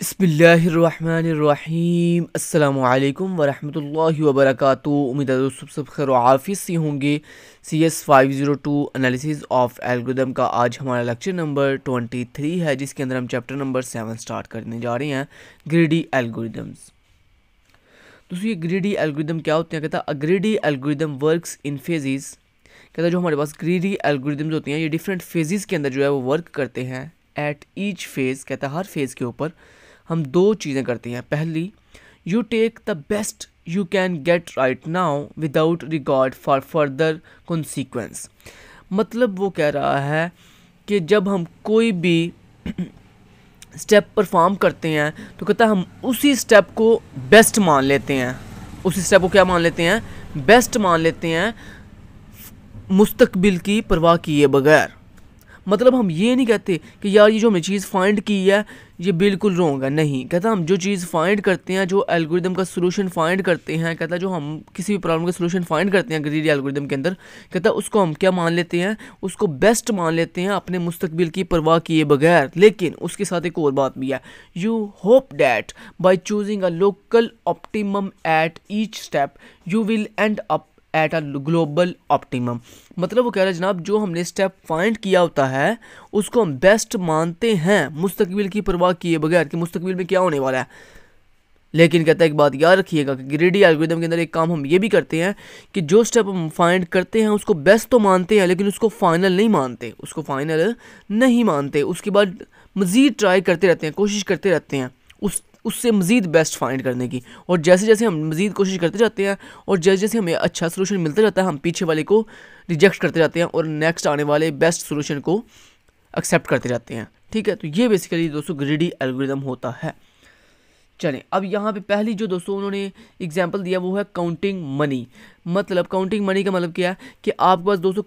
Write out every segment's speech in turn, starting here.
बसमीम् अल्लाम वरहमल वबरक उम्मीद है दोस्तों सब खैर आफिस से होंगे C S five zero two analysis of algorithm का आज हमारा लेक्चर नंबर ट्वेंटी थ्री है जिसके अंदर हम चैप्टर नंबर सेवन स्टार्ट करने जा रहे हैं ग्रीडी एल्गोदम्स दोस्तों ये ग्रीडी एल्गोदम क्या होते हैं कहता है ग्रेडी एल्गोदम वर्क्स इन फ़ेज़िज़ कहता है जो हमारे पास ग्रीडी एल्गोदम्स होते हैं ये डिफरेंट फेजेस के अंदर जो है वो वर्क करते हैं एट ईच फेज़ कहता है हर फेज़ के ऊपर हम दो चीज़ें करते हैं पहली you take the best you can get right now without regard for further consequence मतलब वो कह रहा है कि जब हम कोई भी स्टेप परफॉर्म करते हैं तो कहता है हम उसी स्टेप को बेस्ट मान लेते हैं उसी स्टेप को क्या मान लेते हैं बेस्ट मान लेते हैं मुस्तकबिल की परवाह किए बगैर मतलब हम ये नहीं कहते कि यार ये जो हमने चीज़ फाइंड की है ये बिल्कुल रॉन्ग है नहीं कहता हम जो चीज़ फाइंड करते हैं जो एल्गोरिदम का सोलूशन फाइंड करते हैं कहता जो हम किसी भी प्रॉब्लम का सोलूशन फाइंड करते हैं ग्रीडी एल्गोरिदम के अंदर कहता उसको हम क्या मान लेते हैं उसको बेस्ट मान लेते हैं अपने मुस्तबिल की परवाह किए बगैर लेकिन उसके साथ एक और बात भी है you hope that by choosing a local optimum at each step you will end up at a global optimum मतलब वो कह रहे हैं जनाब जो हमने स्टेप फाइंड किया होता है उसको हम बेस्ट मानते हैं मुस्तकबिल की परवाह किए बगैर कि मुस्तकबिल में क्या होने वाला है लेकिन कहता है एक बात याद रखिएगा कि ग्रेडी एल्गोरिदम के अंदर एक काम हम ये भी करते हैं कि जो स्टेप हम फाइंड करते हैं उसको बेस्ट तो मानते हैं लेकिन उसको फाइनल नहीं मानते उसको फाइनल नहीं मानते उसके बाद मज़ीद ट्राई करते रहते हैं कोशिश करते रहते हैं उस उससे मज़ीद बेस्ट फाइंड करने की और जैसे जैसे हम मज़ीद कोशिश करते जाते हैं और जैसे जैसे हमें अच्छा सोलूशन मिलता जाता है हम पीछे वाले को रिजेक्ट करते जाते हैं और नेक्स्ट आने वाले बेस्ट सोलूशन को एक्सेप्ट करते जाते हैं ठीक है तो ये बेसिकली दोस्तों ग्रेडी एल्गोरिदम होता है चलें अब यहाँ पे पहली जो दोस्तों उन्होंने एग्जांपल दिया वो है काउंटिंग मनी मतलब काउंटिंग मनी का मतलब क्या है कि आपके पास दोस्तों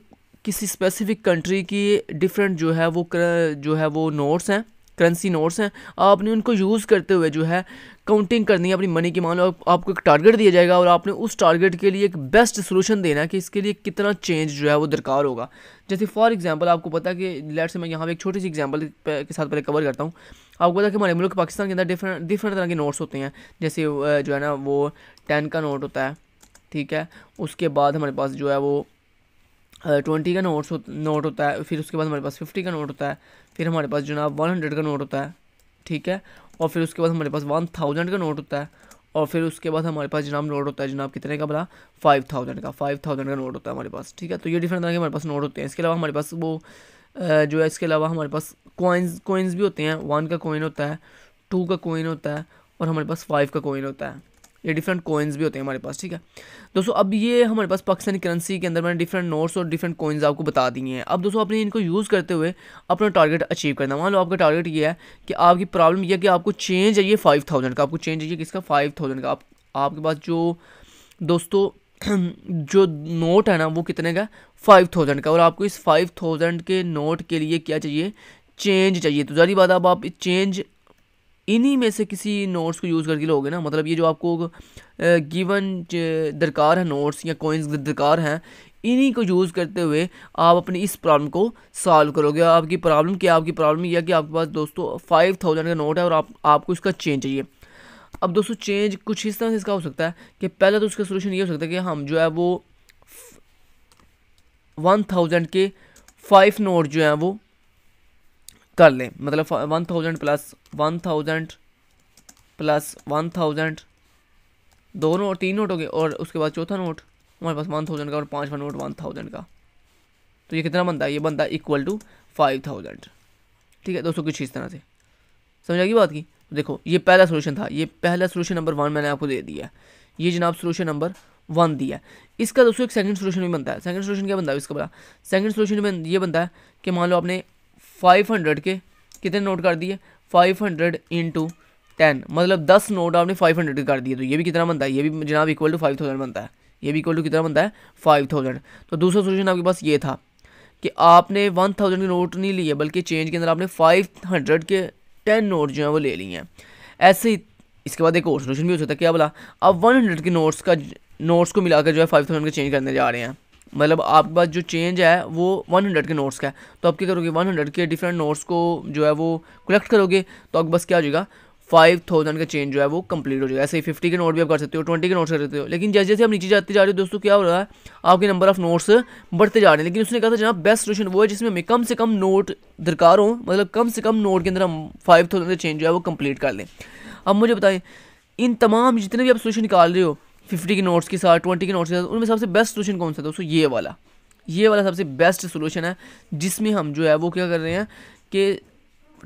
किसी स्पेसिफिक कंट्री की डिफरेंट जो है वो कर, जो है वो नोट्स हैं करेंसी नोट्स हैं आपने उनको यूज़ करते हुए जो है काउंटिंग करनी है अपनी मनी की मान लो आपको एक टारगेट दिया जाएगा और आपने उस टारगेट के लिए एक बेस्ट सोल्यूशन देना है कि इसके लिए कितना चेंज जो है वो दरकार होगा जैसे फॉर एग्जांपल आपको पता कि लेट से मैं यहाँ पे एक छोटी सी एग्जांपल के साथ पहले कवर करता हूँ आपको पता कि हमारे मुल्क पाकिस्तान के अंदर डिफरेंट डिफरेंट तरह के नोट्स होते हैं जैसे जो है ना वो टेन का नोट होता है ठीक है उसके बाद हमारे पास जो है वो ट्वेंटी का नोट्स नोट होता है फिर उसके बाद हमारे पास फिफ्टी का नोट होता है फिर हमारे पास जनाब वन हंड्रेड का नोट होता है ठीक है और फिर उसके बाद हमारे पास वन थाउजेंड का नोट होता है और फिर उसके बाद हमारे पास जनाब नोट होता है जनाब कितने का बना फाइव थाउजेंड का फाइव थाउजेंड का नोट होता है हमारे पास ठीक है तो ये डिफरेंट तरह के हमारे पास नोट होते हैं इसके अलावा हमारे पास वो जो है इसके अलावा हमारे पास कोइंस कोइंस भी होते हैं वन का कोइन होता है टू का कोइन होता है और हमारे पास फाइव का कोइन होता है ये डिफरेंट कोइंस भी होते हैं हमारे पास ठीक है दोस्तों अब ये हमारे पास पाकिस्तानी करेंसी के अंदर मैंने डिफरेंट नोट्स और डिफरेंट कोइंस आपको बता दिए हैं अब दोस्तों आपने इनको यूज़ करते हुए अपना टारगेट अचीव करना मान लो आपका टारगेट ये है कि आपकी प्रॉब्लम यह कि आपको चेंज चाहिए फाइव थाउजेंड का आपको चेंज चाहिए किसका फाइव थाउजेंड का आप, आपके पास जो दोस्तों जो नोट है ना वो कितने का फाइव थाउजेंड का और आपको इस फाइव थाउजेंड के नोट के लिए क्या चाहिए चेंज चाहिए तो जारी बात अब आप चेंज इन्हीं में से किसी नोट्स को यूज़ करके लोगे ना मतलब ये जो आपको गिवन दरकार है नोट्स या कोइंस दरकार हैं इन्हीं को यूज़ करते हुए आप अपनी इस प्रॉब्लम को सॉल्व करोगे आपकी प्रॉब्लम क्या आपकी प्रॉब्लम यह कि आपके पास दोस्तों फाइव थाउजेंड का नोट है और आप आपको इसका चेंज चाहिए अब दोस्तों चेंज कुछ इस तरह से इसका हो सकता है कि पहले तो उसका सोल्यूशन ये हो सकता है कि हम जो है वो वन थाउजेंड के फाइव नोट जो हैं वो कर लें मतलब one thousand plus one thousand plus one thousand दो नोट तीन नोट हो गए और उसके बाद चौथा नोट हमारे पास वन थाउजेंड का और पाँचवा नोट वन थाउजेंड का तो ये कितना बनता है ये बनता है इक्वल टू फाइव थाउजेंड ठीक है दोस्तों कुछ इस तरह से समझ आएगी बात की तो देखो ये पहला सोल्यूशन था ये पहला सोल्यूशन नंबर वन मैंने आपको दे दिया है ये जनाब सोल्यूशन नंबर वन दिया है इसका दोस्तों एक सेकंड सोल्यूशन भी बनता है सेकंड सोल्यूशन क्या बनता है इसका बड़ा सेकंड सोल्यूशन में ये बनता है कि मान लो आपने फाइव हंड्रेड के कितने नोट कर दिए फाइव हंड्रेड इंटू टेन मतलब दस नोट आपने फाइव हंड्रेड के कर दिए तो ये भी कितना बनता है ये भी जनाब इक्वल टू फाइव थाउजेंड बनता है ये भी इक्वल टू कितना बनता है फाइव थाउजेंड तो दूसरा सोल्यूशन आपके पास ये था कि आपने वन थाउजेंड के नोट नहीं लिए बल्कि चेंज के अंदर आपने फाइव हंड्रेड के टेन नोट जो हैं वो ले लिए हैं ऐसे ही इसके बाद एक और सोल्यूशन भी हो सकता है क्या बोला अब वन हंड्रेड के नोट्स का नोट्स को मिलाकर जो है फाइव थाउजेंड का चेंज करने जा रहे हैं मतलब आपके पास जो चेंज है वो 100 के नोट्स का है तो आप क्या करोगे 100 के डिफरेंट नोट्स को जो है वो कलेक्ट करोगे तो आपके पास क्या हो जाएगा फाइव थाउजेंड का चेंज जो है वो कंप्लीट हो जाएगा ऐसे ही फिफ्टी के नोट भी आप कर सकते हो ट्वेंटी के नोट्स कर सकते हो लेकिन जैसे जैसे आप नीचे जाते जा रहे हो दोस्तों क्या हो रहा है आपके नंबर ऑफ नोट्स बढ़ते जा रहे हैं लेकिन उसने कहा था जहाँ बेस्ट सोल्यूशन वो है जिसमें हमें कम से कम नोट दरकार हो मतलब कम से कम नोट के अंदर हम फाइव थाउजेंड का चेंज जो है वो कम्प्लीट कर लें अब मुझे बताएं इन तमाम जितने भी आप सोल्यूशन निकाल रहे हो फिफ्टी के नोट्स के साथ ट्वेंटी के नोट्स के साथ उनमें सबसे बेस्ट सोल्यूशन कौन सा था दोस्तों ये वाला ये वाला सबसे बेस्ट सोल्यूशन है जिसमें हम जो है वो क्या कर रहे हैं कि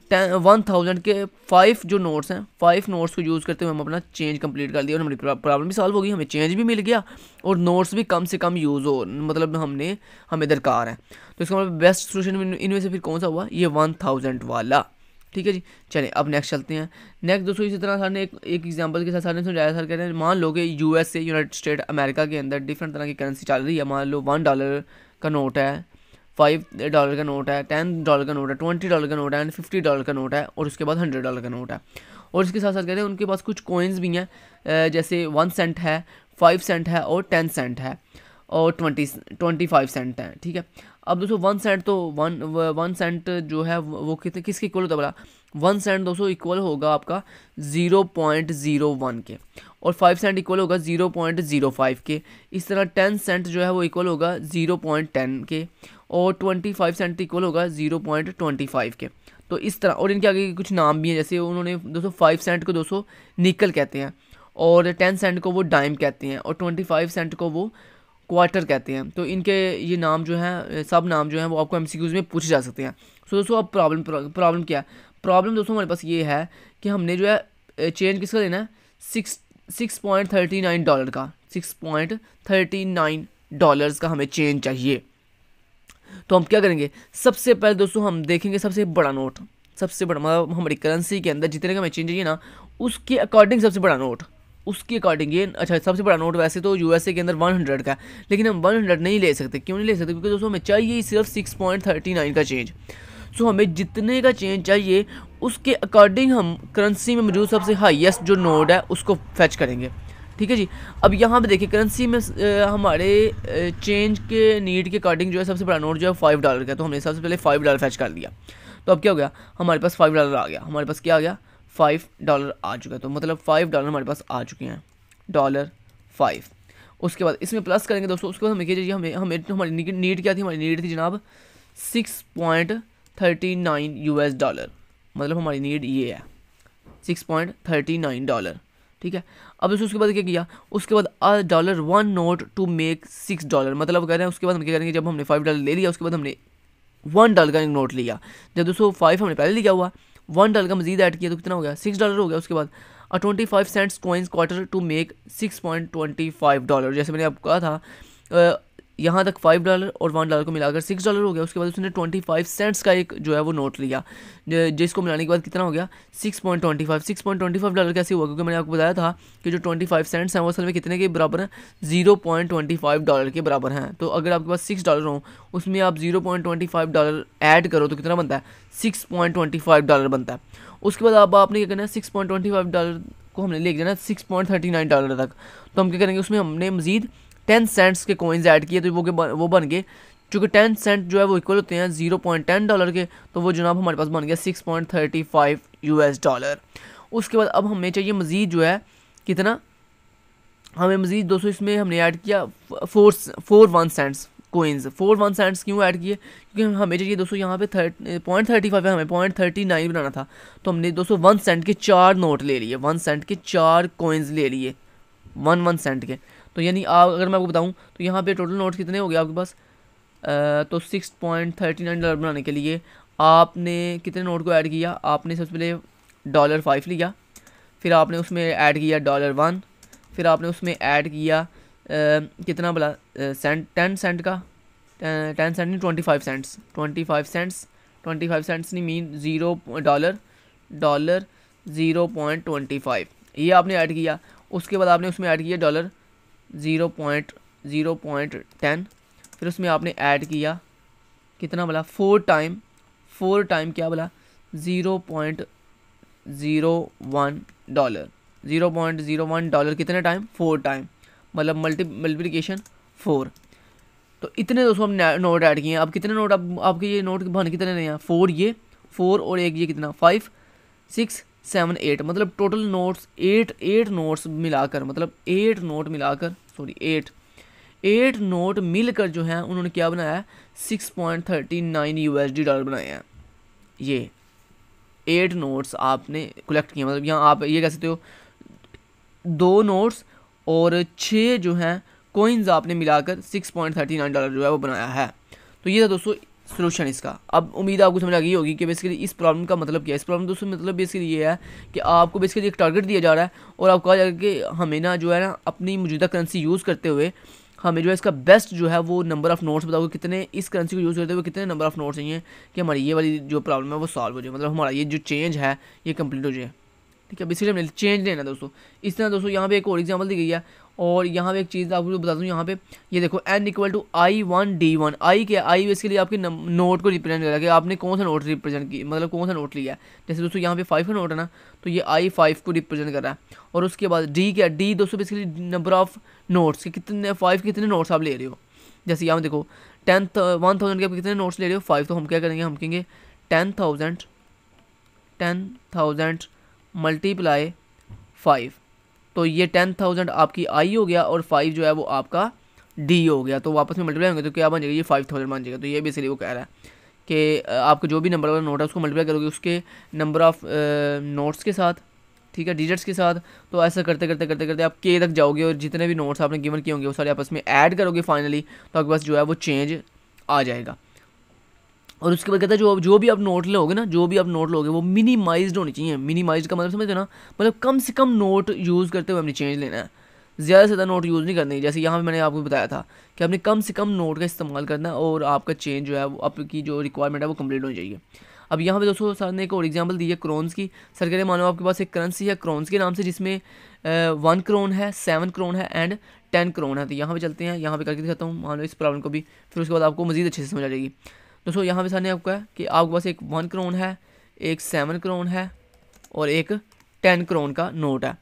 टेन वन थाउजेंड के फाइव जो नोट्स हैं फाइव नोट्स को यूज़ करते हुए हम अपना चेंज कंप्लीट कर दिया और हमारी प्रॉब्लम भी सॉल्व हो गई हमें चेंज भी मिल गया और नोट्स भी कम से कम यूज़ हो मतलब हमने हमें दरकार है तो इसका मतलब बेस्ट सोल्यूशन इनमें से फिर कौन सा हुआ ये वन थाउजेंड वाला ठीक है जी चलिए अब नेक्स्ट चलते हैं नेक्स्ट दोस्तों इसी तरह सर ने एक एग्जांपल के साथ सर ने समझाया सर कह रहे हैं मान लो कि यूएसए यूनाइटेड स्टेट अमेरिका के अंदर डिफरेंट तरह की करेंसी चल रही है मान लो वन डॉलर का नोट है फाइव डॉलर का नोट है टेन डॉलर का नोट है ट्वेंटी डॉलर का नोट है एंड फिफ्टी डॉलर का नोट है और उसके बाद हंड्रेड डॉलर का नोट है और इसके साथ साथ कह रहे हैं उनके पास कुछ कोइंस भी हैं जैसे वन सेंट है फाइव सेंट है और टेन सेंट है और ट्वेंटी ट्वेंटी फाइव सेंट है ठीक है अब दोस्तों वन सेंट तो वन वन सेंट जो है वो कितने किसके इक्वल होता है वन सेंट दोस्तों इक्वल होगा आपका ज़ीरो पॉइंट ज़ीरो वन के और फाइव सेंट इक्वल होगा ज़ीरो पॉइंट ज़ीरो फाइव के इस तरह टेन सेंट जो है वो इक्वल होगा ज़ीरो पॉइंट टेन के और ट्वेंटी फाइव सेंट इक्वल होगा ज़ीरो पॉइंट ट्वेंटी फाइव के तो इस तरह और इनके आगे कुछ नाम भी हैं जैसे उन्होंने दोस्तों फाइव सेंट को दोस्तों निकल कहते हैं और टेन सेंट को वो डाइम कहते हैं और ट्वेंटी फाइव सेंट को वो क्वार्टर कहते हैं तो इनके ये नाम जो है सब नाम जो है वो आपको एम में पूछे जा सकते हैं सो दोस्तों अब प्रॉब्लम प्रॉब्लम क्या है प्रॉब्लम दोस्तों हमारे पास ये है कि हमने जो है चेंज किसका देना है six six point thirty nine dollar का six point thirty nine dollars का हमें चेंज चाहिए तो हम क्या करेंगे सबसे पहले दोस्तों हम देखेंगे सबसे बड़ा नोट सबसे बड़ा मतलब हमारी करेंसी के अंदर जितने का हमें चेंज चाहिए ना उसके अकॉर्डिंग सबसे बड़ा नोट उसके अकॉर्डिंग ये अच्छा सबसे बड़ा नोट वैसे तो यूएसए के अंदर 100 का लेकिन हम 100 नहीं ले सकते क्यों नहीं ले सकते क्योंकि दोस्तों हमें चाहिए सिर्फ 6.39 का चेंज सो हमें जितने का चेंज चाहिए उसके अकॉर्डिंग हम करेंसी में मौजूद सबसे हाईएस्ट जो नोट है उसको फैच करेंगे ठीक है जी अब यहाँ पर देखिए करेंसी में हमारे चेंज के नीड के अकॉर्डिंग जो है सबसे बड़ा नोट जो है फाइव डॉलर का तो हमने सबसे पहले फाइव डॉलर फैच कर लिया तो अब क्या हो गया हमारे पास फाइव डॉलर आ गया हमारे पास क्या आ गया फाइव डॉलर आ चुका है तो मतलब फाइव डॉलर हमारे पास आ चुके हैं डॉलर फाइव उसके बाद इसमें प्लस करेंगे दोस्तों उसके बाद हमें क्या चाहिए हमें हमें तो हमारी नीड क्या थी हमारी नीड थी जनाब six point thirty nine U S dollar मतलब हमारी नीड ये है six point thirty nine dollar ठीक है अब दोस्तों उसके बाद क्या किया उसके बाद a dollar one note to make six dollar मतलब कह रहे हैं उसके बाद हम क्या करेंगे जब हमने फाइव डॉलर ले लिया उसके बाद हमने वन डॉलर का एक नोट लिया जब दोस्तों फाइव हमने पहले लिया हुआ वन डॉलर का मजीद ऐड किया तो कितना हो गया सिक्स डॉलर हो गया उसके बाद और twenty five cents coins quarter to make six point twenty five dollar जैसे मैंने आपको कहा था यहाँ तक फाइव डॉलर और वन डॉलर को मिलाकर सिक्स डॉलर हो गया उसके बाद उसने ट्वेंटी फाइव सेंट्स का एक जो है वो नोट लिया जिसको मिलाने के बाद कितना हो गया six point twenty five six point twenty five dollar कैसे हुआ क्योंकि मैंने आपको बताया था कि जो ट्वेंटी फाइव सेंट्स हैं वो असल में कितने के बराबर हैं zero point twenty five dollar के बराबर हैं तो अगर आपके पास सिक्स डॉलर हो उसमें आप zero point twenty five dollar add करो तो कितना बनता है six point twenty five dollar बनता है उसके बाद अब आपने क्या करना है six point twenty five dollar को हमने ले जाना six point thirty nine dollar तक तो हम क्या करेंगे उसमें हमने मजीद टेन सेंट्स के कोइंस ऐड किए तो वो के वो बन गए चूँकि टेन सेंट जो है वो इक्वल होते हैं जीरो पॉइंट टेन डॉलर के तो वो जनाब हमारे पास बन गया six point thirty five U S dollar उसके बाद अब हमें चाहिए मज़ीद जो है कितना हमें मज़ीद दो सौ इसमें हमने ऐड किया four four one cents coins four one cents क्यों ऐड किए क्योंकि हमें चाहिए दोस्तों यहाँ पे थर्ट पॉइंट थर्टी फाइव हमें पॉइंट थर्टी नाइन बनाना था तो हमने दोस्तों वन सेंट के चार नोट ले लिए वन सेंट के चार कोइंस ले लिए वन वन सेंट के तो यानी आप अगर मैं आपको बताऊँ तो यहाँ पर टोटल नोट्स कितने हो गए आपके पास तो six point thirty nine dollar बनाने के लिए आपने कितने नोट को ऐड किया आपने सबसे पहले डॉलर फाइव लिया फिर आपने उसमें ऐड किया डॉलर वन फिर आपने उसमें ऐड किया आ, कितना बोला सेंट टेन सेंट का टेन सेंट नहीं twenty five cents twenty five cents twenty five cents नहीं mean zero dollar dollar zero point twenty five ये आपने ऐड किया उसके बाद आपने उसमें ऐड किया dollar zero point zero point ten फिर उसमें आपने ऐड किया कितना बोला फोर टाइम फोर टाइम क्या बोला zero point zero one dollar zero point zero one dollar कितने टाइम फोर टाइम मतलब मल्टी मल्टीप्लिकेशन फोर तो इतने दोस्तों हमने नोट ऐड किए अब कितने नोट अब आपके ये नोट बन कितने नहीं हैं फोर ये फोर और एक ये कितना फाइव सिक्स सेवन एट मतलब total notes eight eight notes मिलाकर मतलब एट नोट मिलाकर सॉरी एट एट नोट मिलकर जो है उन्होंने क्या बनाया है six point thirty nine U S D dollar बनाए हैं ये एट नोट्स आपने कलेक्ट किए मतलब यहाँ आप ये कह सकते हो दो नोट्स और छः जो हैं कोइंस आपने मिलाकर six point thirty nine dollar जो है वो बनाया है तो ये था दोस्तों सोल्यूशन इसका अब उम्मीद आपको समझ आ गई होगी कि बेसिकली इस प्रॉब्लम का मतलब क्या है इस प्रॉब्लम दोस्तों मतलब बेसिकली ये है कि आपको बेसिकली एक टारगेट दिया जा रहा है और आपको कहा जा रहा है कि हमें ना जो है ना अपनी मौजूदा करेंसी यूज़ करते हुए हमें जो है इसका बेस्ट जो है वो नंबर ऑफ़ नोट्स बताओ कितने इस करेंसी को यूज़ करते हुए कितने नंबर ऑफ़ नोट्स चाहिए कि हमारी ये वाली जो प्रॉब्लम है वो सॉल्व हो जाए मतलब हमारा ये जो चेंज है ये कम्प्लीट हो जाए ठीक है बेसिकली हमने चेंज लेना दोस्तों इस तरह दोस्तों यहाँ पे एक और एग्जाम्पल दी गई है और यहाँ पे एक चीज़ आपको बता दूँ यहाँ पे ये देखो N equal to I one D one I क्या आई इसके लिए आपके नोट को रिप्रेजेंट करा कि आपने कौन सा नोट रिप्रेजेंट किया मतलब कौन सा नोट लिया है जैसे दोस्तों यहाँ पे फाइव का नोट है ना तो ये आई फाइव को रिप्रेजेंट कर रहा है और उसके बाद डी क्या डी दोस्तों बेसिकली नंबर ऑफ नोट्स के कितने फाइव कितने नोट्स आप ले रहे हो जैसे यहाँ देखो टेन वन थाउजेंड के आप कितने नोट्स ले रहे हो फाइव तो हम क्या करेंगे हम कहेंगे ten thousand ten thousand multiply five तो ये टेन थाउजेंड आपकी आई हो गया और फाइव जो है वो आपका डी हो गया तो वापस में मल्टीप्लाई होंगे तो क्या बन जाएगा ये फाइव थाउजेंड बन जाएगा तो ये बेसिकली वो कह रहा है कि आपका जो भी नंबर वाला नोट है उसको मल्टीप्लाई करोगे उसके नंबर ऑफ नोट्स के साथ ठीक है डिजिट्स के साथ तो ऐसा करते करते करते करते आप के तक जाओगे और जितने भी नोट्स आपने गिवन किए होंगे वो सारे आपस में ऐड करोगे फाइनली तो आपके पास जो है वो चेंज आ जाएगा और उसके बाद कहता है जो जो भी आप नोट लोगे ना जो भी आप नोट लोगे वो मिनिमाइज होनी चाहिए मिनिमाइज का मतलब समझते ना मतलब कम से कम नोट यूज़ करते हुए हमने चेंज लेना है ज़्यादा से ज़्यादा नोट यूज़ नहीं है जैसे यहाँ पर मैंने आपको बताया था कि आपने कम से कम नोट का इस्तेमाल करना है और आपका चेंज जो है वो आपकी जो रिक्वायरमेंट है वो कम्प्लीट होनी चाहिए अब यहाँ पे दोस्तों सर ने एक और एग्जांपल दी है क्रोन्स की सर कह रहे मानो आपके पास एक करेंसी है क्रोन्स के नाम से जिसमें वन क्रोन है सेवन क्रोन है एंड टेन क्रोन है तो यहाँ पे चलते हैं यहाँ पे करके दिखाता हूँ मान लो इस प्रॉब्लम को भी फिर उसके बाद आपको मजीद अच्छे से समझ आ जाएगी दोस्तों यहाँ पे सामने है कि आपके पास एक वन क्रोन है एक सेवन क्रोन है और एक टेन क्रोन का नोट है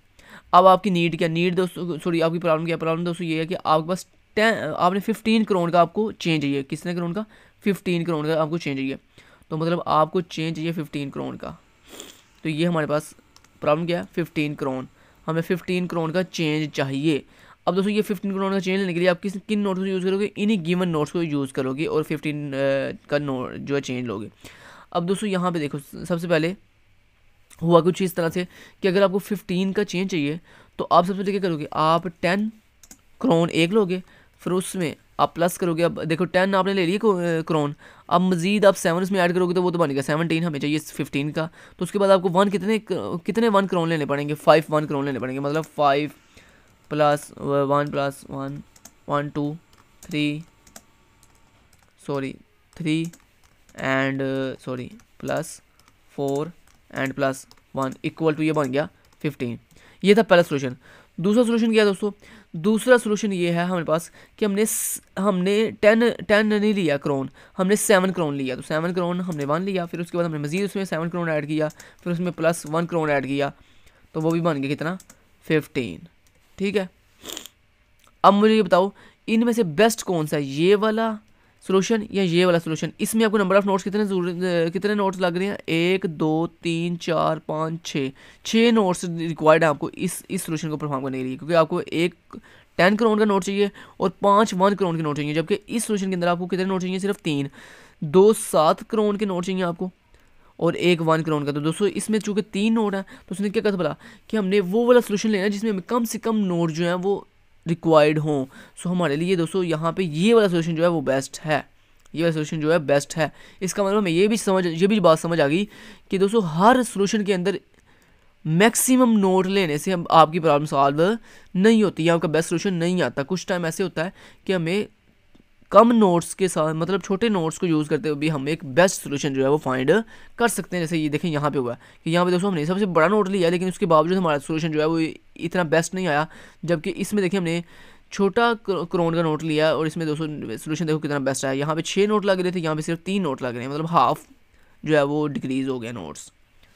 अब आपकी नीड क्या नीड दोस्तों सॉरी आपकी प्रॉब्लम क्या प्रॉब्लम दोस्तों ये है कि आपके पास टेन आपने फिफ्टीन करोन का आपको चेंज चाहिए किसने करोन का फिफ्टीन करोन का आपको चेंज चाहिए तो मतलब आपको चेंज चाहिए फिफ्टीन करोन का तो ये हमारे पास प्रॉब्लम क्या है फिफ्टीन करोन हमें फिफ्टीन करोन का चेंज चाहिए अब दोस्तों ये फिफ्टीन नोट का चेंज लेने के लिए आप किस किन नोट्स को यूज़ करोगे इन्हीं गिवन नोट्स को यूज़ करोगे और फिफ्टीन का नोट जो है चेंज लोगे अब दोस्तों यहाँ पे देखो सबसे पहले हुआ कुछ इस तरह से कि अगर आपको फिफ्टीन का चेंज चाहिए तो आप सबसे पहले क्या करोगे आप टेन क्रोन एक लोगे फिर उसमें आप प्लस करोगे अब देखो टेन आपने ले लिया क्रोन अब मजीद आप सेवन उसमें ऐड करोगे तो वो तो बनेगा सेवनटीन हमें चाहिए फिफ्टीन का तो उसके बाद आपको वन कितने कितने वन क्रोन लेने पड़ेंगे फाइव वन क्रोन लेने पड़ेंगे मतलब five plus one plus one one two three sorry three and sorry plus four and plus one equal to ये बन गया फिफ्टीन ये था पहला सोल्यूशन दूसरा सोल्यूशन क्या है दोस्तों दूसरा सोल्यूशन ये है हमारे पास कि हमने हमने टेन टेन नहीं लिया क्रोन हमने सेवन क्रोन लिया तो सेवन क्रोन हमने वन लिया फिर उसके बाद हमने मज़ीद उसमें सेवन क्रोन ऐड किया फिर उसमें प्लस वन क्रोन ऐड किया तो वो भी बन गया कितना फिफ्टीन ठीक है अब मुझे ये बताओ इनमें से बेस्ट कौन सा है ये वाला सोल्यूशन या ये वाला सोल्यूशन इसमें आपको नंबर ऑफ नोट्स कितने कितने नोट्स लग रहे हैं एक दो तीन चार पाँच छः छः नोट्स रिक्वायर्ड हैं आपको इस इस सोल्यूशन को परफॉर्म करने के लिए क्योंकि आपको एक टेन करोड़ का नोट चाहिए और पाँच वन करोड़ के नोट चाहिए जबकि इस सोल्यूशन के अंदर आपको कितने नोट चाहिए सिर्फ तीन दो सात करोड़ के नोट चाहिए आपको और एक वन क्राउन का तो दोस्तों इसमें चूँकि तीन नोड हैं तो उसने क्या कहा बोला कि हमने वो वाला सोल्यूशन लेना है जिसमें कम से कम नोड जो है वो रिक्वायर्ड हों सो हमारे लिए दोस्तों यहाँ पे ये वाला सोल्यूशन जो है वो बेस्ट है ये वाला सोल्यूशन जो है बेस्ट है इसका मतलब हमें ये भी समझ ये भी बात समझ आ गई कि दोस्तों हर सोल्यूशन के अंदर मैक्सिमम नोट लेने से हम आपकी प्रॉब्लम सॉल्व नहीं होती या आपका बेस्ट सोल्यूशन नहीं आता कुछ टाइम ऐसे होता है कि हमें कम नोट्स के साथ मतलब छोटे नोट्स को यूज़ करते हुए भी हम एक बेस्ट सोल्यूशन जो है वो फाइंड कर सकते हैं जैसे ये देखें यहाँ पे हुआ कि यहाँ पे दोस्तों हमने सबसे बड़ा नोट लिया लेकिन उसके बावजूद हमारा सोल्यूशन जो है वो इतना बेस्ट नहीं आया जबकि इसमें देखिए हमने छोटा क्रोन का नोट लिया और इसमें दोस्तों सोल्यूशन देखो कितना बेस्ट आया यहाँ पे छः नोट लग रहे थे यहाँ पे सिर्फ तीन नोट लग रहे हैं मतलब हाफ जो है वो डिक्रीज़ हो गया नोट्स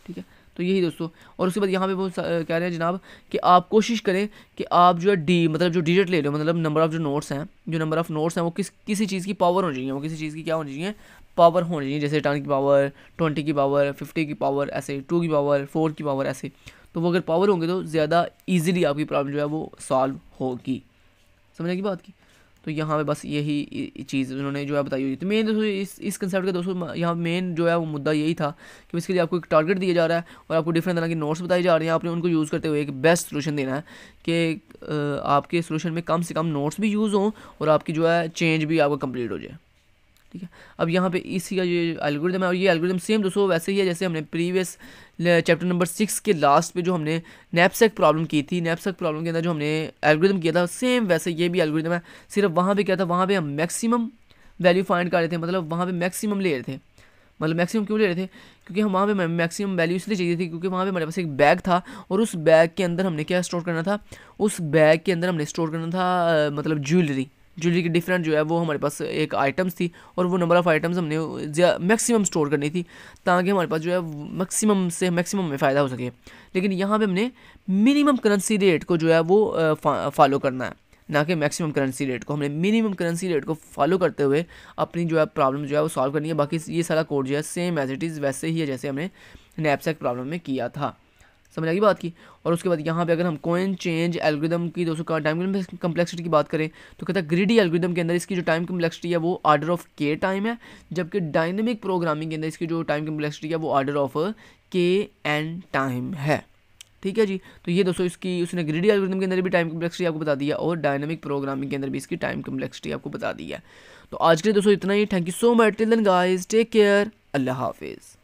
ठीक है तो यही दोस्तों और उसके बाद यहाँ पे वो कह रहे हैं जनाब कि आप कोशिश करें कि आप जो है डी मतलब जो डिजिट ले लो मतलब नंबर ऑफ़ जो नोट्स हैं जो नंबर ऑफ़ नोट्स हैं वो किस किसी चीज़ की पावर होनी चाहिए वो किसी चीज़ की क्या होनी चाहिए पावर होनी चाहिए जैसे टन की पावर ट्वेंटी की पावर फिफ्टी की पावर ऐसे टू की पावर फोर की पावर ऐसे तो वो अगर पावर होंगे तो ज़्यादा ईजिली आपकी प्रॉब्लम जो है वो सॉल्व होगी समझने की बात की तो यहाँ पे बस यही चीज़ उन्होंने जो है बताई हुई तो मेन दोस्तों इस इस कंसेप्ट का दोस्तों यहाँ मेन जो है वो मुद्दा यही था कि इसके लिए आपको एक टारगेट दिया जा रहा है और आपको डिफरेंट तरह के नोट्स बताए जा रहे हैं आपने उनको यूज़ करते हुए एक बेस्ट सोल्यूशन देना है कि आपके सोल्यूशन में कम से कम नोट्स भी यूज़ हों और आपकी जो है चेंज भी आपको कम्प्लीट हो जाए ठीक है अब यहाँ पे इसी का ये एल्गोरिदम है और ये एल्गोरिदम सेम दोस्तों वैसे ही है जैसे हमने प्रीवियस चैप्टर नंबर सिक्स के लास्ट पे जो हमने नेपसेक प्रॉब्लम की थी नेपसेक प्रॉब्लम के अंदर जो हमने एल्गोरिदम किया था सेम वैसे ये भी एल्गोरिदम है सिर्फ वहाँ पर क्या था वहाँ पर हम मैक्सिमम वैल्यू फाइंड कर रहे थे मतलब वहाँ पर मैक्सिमम ले रहे थे मतलब मैक्सिमम क्यों ले रहे थे क्योंकि हम वहाँ पे मैक्सिमम वैल्यू इसलिए चाहिए थी क्योंकि वहाँ पे हमारे पास एक बैग था और उस बैग के अंदर हमने क्या स्टोर करना था उस बैग के अंदर हमने स्टोर करना था मतलब ज्वेलरी ज्वेलरी की डिफरेंट जो है वो हमारे पास एक आइटम्स थी और वो नंबर ऑफ़ आइटम्स हमने मैक्सिमम स्टोर करनी थी ताकि हमारे पास जो है मैक्सिमम से मैक्सिमम में फ़ायदा हो सके लेकिन यहाँ पे हमने मिनिमम करेंसी रेट को जो है वो फॉलो करना है ना कि मैक्सिमम करेंसी रेट को हमने मिनिमम करेंसी रेट को फॉलो करते हुए अपनी जो है प्रॉब्लम जो है वो सॉल्व करनी है बाकी ये सारा कोड जो है सेम एज इट इज़ वैसे ही है जैसे हमने नैपसैक प्रॉब्लम में किया था समझ आएगी बात की और उसके बाद यहाँ पे अगर हम कोइन चेंज एलग्रिदम की दोस्तों टाइम कम्प्लेक्सिटी की बात करें तो कहता है ग्रीडी एल्गोरिदम के अंदर इसकी जो टाइम कम्प्लेक्सिटी है वो आर्डर ऑफ के टाइम है जबकि डायनेमिक प्रोग्रामिंग के अंदर इसकी जो टाइम कम्प्लेक्सिटी है वो आर्डर ऑफ के एन टाइम है ठीक है जी तो ये दोस्तों इसकी उसने ग्रिडी एल्गोरिथम के अंदर भी टाइम कम्प्लेक्सिटी आपको बता दिया और डायनामिक प्रोग्रामिंग के अंदर भी इसकी टाइम कम्प्लेक्सिटी आपको बता दिया तो आज के लिए दोस्तों इतना ही thank you so much till then guys take care अल्लाह हाफिज़